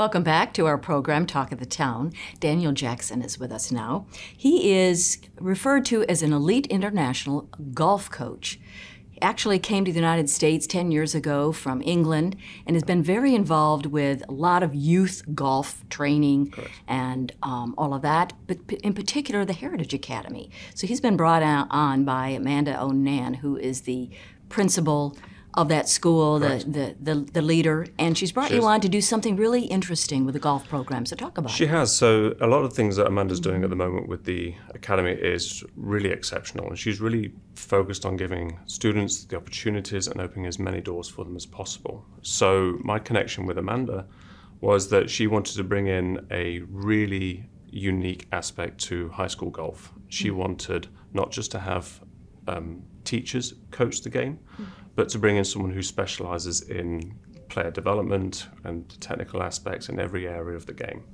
Welcome back to our program, Talk of the Town. Daniel Jackson is with us now. He is referred to as an elite international golf coach. He actually came to the United States 10 years ago from England and has been very involved with a lot of youth golf training and um, all of that, but in particular the Heritage Academy. So he's been brought on by Amanda Onan, who is the principal of that school, the, the, the, the, leader, and she's brought she's, you on to do something really interesting with the golf program. So talk about she it. She has. So a lot of things that Amanda's doing at the moment with the academy is really exceptional, and she's really focused on giving students the opportunities and opening as many doors for them as possible. So my connection with Amanda was that she wanted to bring in a really unique aspect to high school golf. She mm-hmm. wanted not just to have um, teachers coach the game. Mm-hmm but to bring in someone who specialises in player development and technical aspects in every area of the game.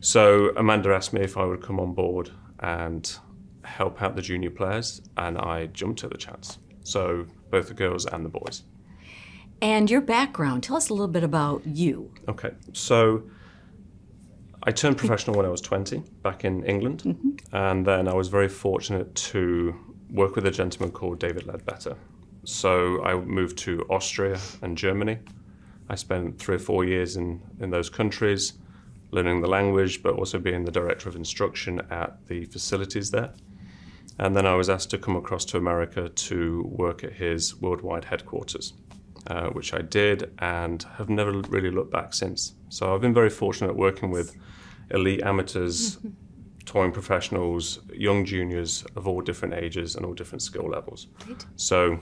So Amanda asked me if I would come on board and help out the junior players, and I jumped at the chance. So both the girls and the boys. And your background, tell us a little bit about you. Okay, so I turned professional when I was 20 back in England, mm -hmm. and then I was very fortunate to work with a gentleman called David Ledbetter, so I moved to Austria and Germany. I spent three or four years in, in those countries, learning the language, but also being the director of instruction at the facilities there. And then I was asked to come across to America to work at his worldwide headquarters, uh, which I did and have never really looked back since. So I've been very fortunate working with elite amateurs, mm-hmm. touring professionals, young juniors of all different ages and all different skill levels. So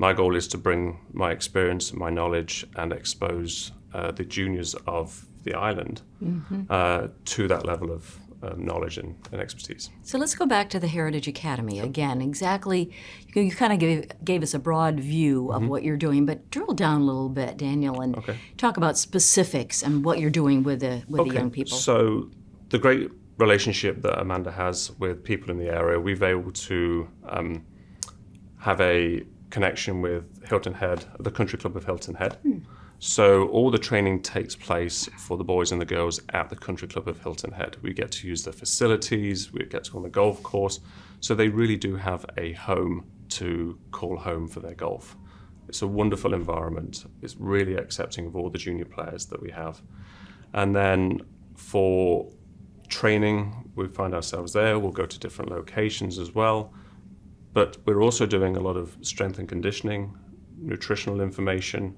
my goal is to bring my experience, my knowledge, and expose uh, the juniors of the island mm-hmm. uh, to that level of um, knowledge and, and, expertise. So let's go back to the Heritage Academy again. Exactly, you, you kind of gave, gave, us a broad view of mm-hmm. what you're doing, but drill down a little bit, Daniel, and okay. talk about specifics and what you're doing with the with okay. the young people. So the great relationship that Amanda has with people in the area, we've able to um, have a connection with Hilton Head, the Country Club of Hilton Head. Mm. So all the training takes place for the boys and the girls at the Country Club of Hilton Head. We get to use the facilities, we get to on the golf course. So they really do have a home to call home for their golf. It's a wonderful environment. It's really accepting of all the junior players that we have. And then for training, we find ourselves there. We'll go to different locations as well. But we're also doing a lot of strength and conditioning, nutritional information,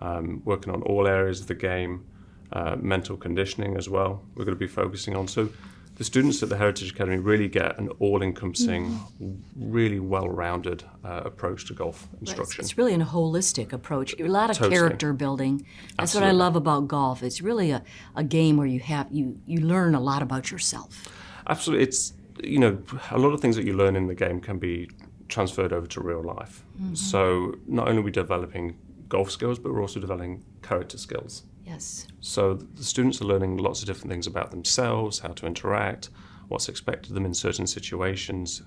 um, working on all areas of the game, uh, mental conditioning as well. We're going to be focusing on. So the students at the Heritage Academy really get an all-encompassing, mm. really well-rounded uh, approach to golf instruction. It's, really a holistic approach. A lot of totally. character building. That's Absolutely. what I love about golf. It's really a, a game where you have you you learn a lot about yourself. Absolutely, it's you know, a lot of things that you learn in the game can be transferred over to real life. Mm-hmm. So not only are we developing golf skills, but we're also developing character skills. Yes. So the students are learning lots of different things about themselves, how to interact, what's expected of them in certain situations,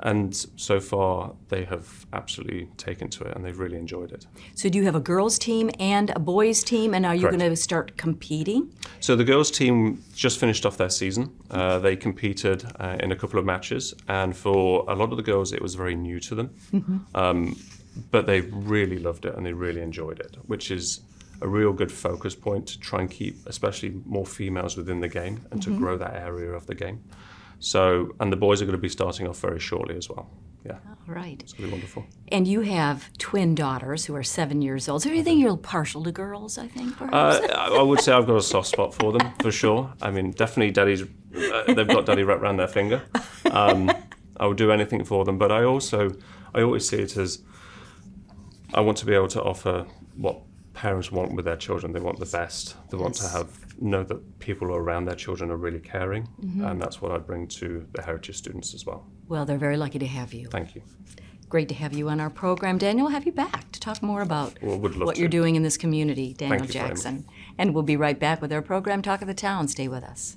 and so far, they have absolutely taken to it and they've really enjoyed it. So, do you have a girls' team and a boys' team, and are you Correct. going to start competing? So, the girls' team just finished off their season. Uh, they competed uh, in a couple of matches, and for a lot of the girls, it was very new to them. Mm -hmm. um, but they really loved it and they really enjoyed it, which is a real good focus point to try and keep, especially more females within the game and mm -hmm. to mm-hmm. grow that area of the game. So, and the boys are going to be starting off very shortly as well. Yeah. All right. It's going to be wonderful. And you have twin daughters who are seven years old. So, do you think you're partial to girls, I think? Uh, I would say I've got a soft spot for them, for sure. I mean, definitely daddy's, uh, they've got daddy wrapped around their finger. Um, I would do anything for them, but I also, I always see it as I want to be able to offer what parents want with their children. They want the best. They yes. want to have know that people around their children are really caring, mm-hmm. and that's what I bring to the heritage students as well. Well, they're very lucky to have you. Thank you. Great to have you on our program, Daniel. We'll have you back to talk more about well, what to. you're doing in this community, Daniel Jackson. And we'll be right back with our program, Talk of the Town. Stay with us.